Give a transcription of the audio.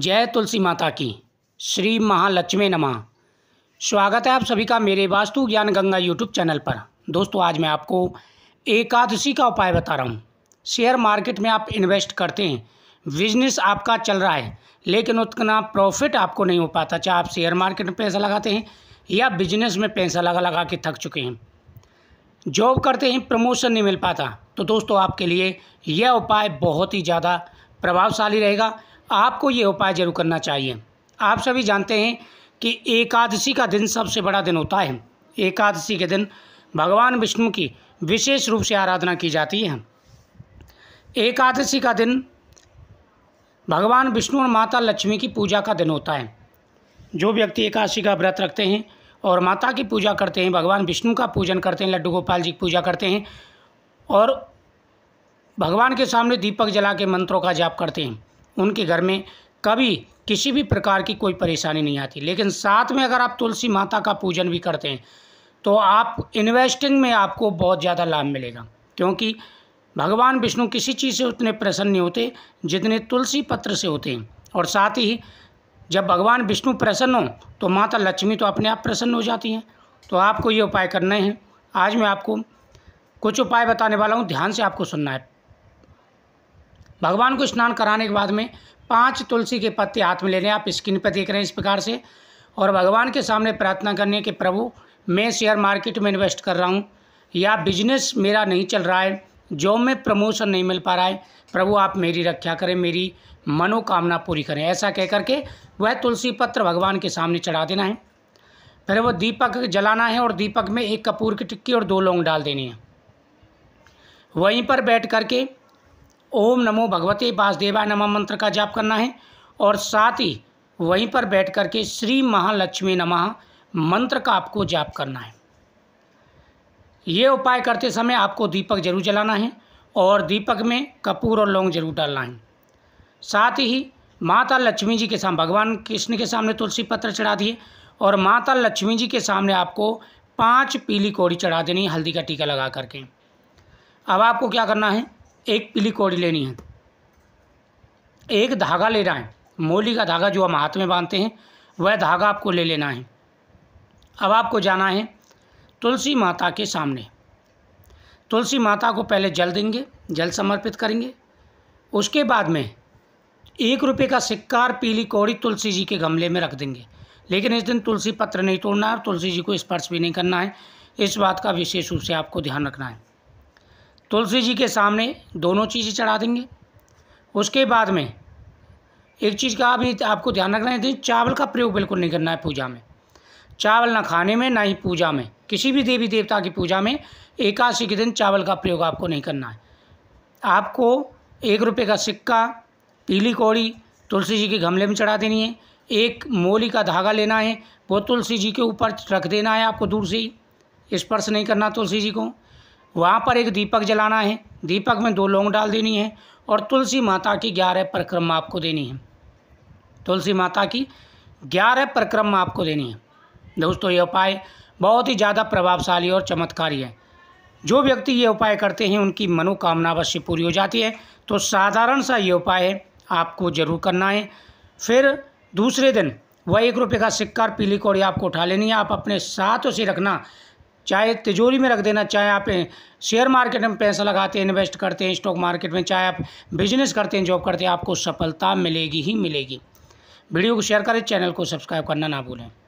जय तुलसी माता की श्री महालक्ष्मी नमः स्वागत है आप सभी का मेरे वास्तु ज्ञान गंगा यूट्यूब चैनल पर दोस्तों आज मैं आपको एकादशी का उपाय बता रहा हूँ शेयर मार्केट में आप इन्वेस्ट करते हैं बिजनेस आपका चल रहा है लेकिन उतना प्रॉफिट आपको नहीं हो पाता चाहे आप शेयर मार्केट में पैसा लगाते हैं या बिजनेस में पैसा लगा लगा के थक चुके हैं जॉब करते हैं प्रमोशन नहीं मिल पाता तो दोस्तों आपके लिए यह उपाय बहुत ही ज़्यादा प्रभावशाली रहेगा आपको ये उपाय जरूर करना चाहिए आप सभी जानते हैं कि एकादशी का दिन सबसे बड़ा दिन होता है एकादशी के दिन भगवान विष्णु की विशेष रूप से आराधना की जाती है एकादशी का दिन भगवान विष्णु और माता लक्ष्मी की पूजा का दिन होता है जो व्यक्ति एकादशी का व्रत रखते हैं और माता की पूजा करते हैं भगवान विष्णु का पूजन करते हैं लड्डू गोपाल जी की पूजा करते हैं और भगवान के सामने दीपक जला के मंत्रों का जाप करते हैं उनके घर में कभी किसी भी प्रकार की कोई परेशानी नहीं आती लेकिन साथ में अगर आप तुलसी माता का पूजन भी करते हैं तो आप इन्वेस्टिंग में आपको बहुत ज़्यादा लाभ मिलेगा क्योंकि भगवान विष्णु किसी चीज़ से उतने प्रसन्न नहीं होते जितने तुलसी पत्र से होते हैं और साथ ही जब भगवान विष्णु प्रसन्न हो तो माता लक्ष्मी तो अपने आप प्रसन्न हो जाती हैं तो आपको ये उपाय करने हैं आज मैं आपको कुछ उपाय बताने वाला हूँ ध्यान से आपको सुनना है भगवान को स्नान कराने के बाद में पांच तुलसी के पत्ते हाथ में लेने आप स्क्रीन पर देख रहे हैं इस प्रकार से और भगवान के सामने प्रार्थना करनी कि प्रभु मैं शेयर मार्केट में इन्वेस्ट कर रहा हूँ या बिजनेस मेरा नहीं चल रहा है जॉब में प्रमोशन नहीं मिल पा रहा है प्रभु आप मेरी रक्षा करें मेरी मनोकामना पूरी करें ऐसा कह करके वह तुलसी पत्र भगवान के सामने चढ़ा देना है फिर वो दीपक जलाना है और दीपक में एक कपूर की टिक्की और दो लौंग डाल देनी है वहीं पर बैठ करके ओम नमो भगवते वासुदेवाय नमः मंत्र का जाप करना है और साथ ही वहीं पर बैठ कर के श्री महालक्ष्मी नमः मंत्र का आपको जाप करना है ये उपाय करते समय आपको दीपक जरूर जलाना है और दीपक में कपूर और लौंग जरूर डालना है साथ ही माता लक्ष्मी जी के सामने भगवान कृष्ण के सामने तुलसी पत्र चढ़ा दिए और माता लक्ष्मी जी के सामने आपको पांच पीली कोड़ी चढ़ा देनी हल्दी का टीका लगा करके अब आपको क्या करना है एक पीली कौड़ी लेनी है एक धागा लेना है मोली का धागा जो हम हाथ में बांधते हैं वह धागा आपको ले लेना है अब आपको जाना है तुलसी माता के सामने तुलसी माता को पहले जल देंगे जल समर्पित करेंगे उसके बाद में एक रुपये का सिक्का और पीली कौड़ी तुलसी जी के गमले में रख देंगे लेकिन इस दिन तुलसी पत्र नहीं तोड़ना है और तुलसी जी को स्पर्श भी नहीं करना है इस बात का विशेष रूप से आपको ध्यान रखना है तुलसी जी के सामने दोनों चीज़ें चढ़ा देंगे उसके बाद में एक चीज़ का भी आपको ध्यान रखना है चावल का प्रयोग बिल्कुल नहीं करना है पूजा में चावल ना खाने में ना ही पूजा में किसी भी देवी देवता की पूजा में एकादशी के दिन चावल का प्रयोग आपको नहीं करना है आपको एक रुपये का सिक्का पीली कौड़ी तुलसी जी के गमले में चढ़ा देनी है एक मोली का धागा लेना है वो तुलसी जी के ऊपर रख देना है आपको दूर से ही स्पर्श नहीं करना तुलसी जी को वहाँ पर एक दीपक जलाना है दीपक में दो लौंग डाल देनी है और तुलसी माता की ग्यारह परिक्रमा आपको देनी है तुलसी माता की ग्यारह परिक्रमा आपको देनी है दोस्तों ये उपाय बहुत ही ज़्यादा प्रभावशाली और चमत्कारी है जो व्यक्ति ये उपाय करते हैं उनकी मनोकामना अवश्य पूरी हो जाती है तो साधारण सा ये उपाय आपको जरूर करना है फिर दूसरे दिन वह एक रुपये का सिक्का पीली कौड़ी आपको उठा लेनी है आप अपने साथ उसे रखना चाहे तिजोरी में रख देना चाहे आप शेयर मार्केट में पैसा लगाते हैं इन्वेस्ट करते हैं स्टॉक मार्केट में चाहे आप बिजनेस करते हैं जॉब करते हैं आपको सफलता मिलेगी ही मिलेगी वीडियो को शेयर करें चैनल को सब्सक्राइब करना ना भूलें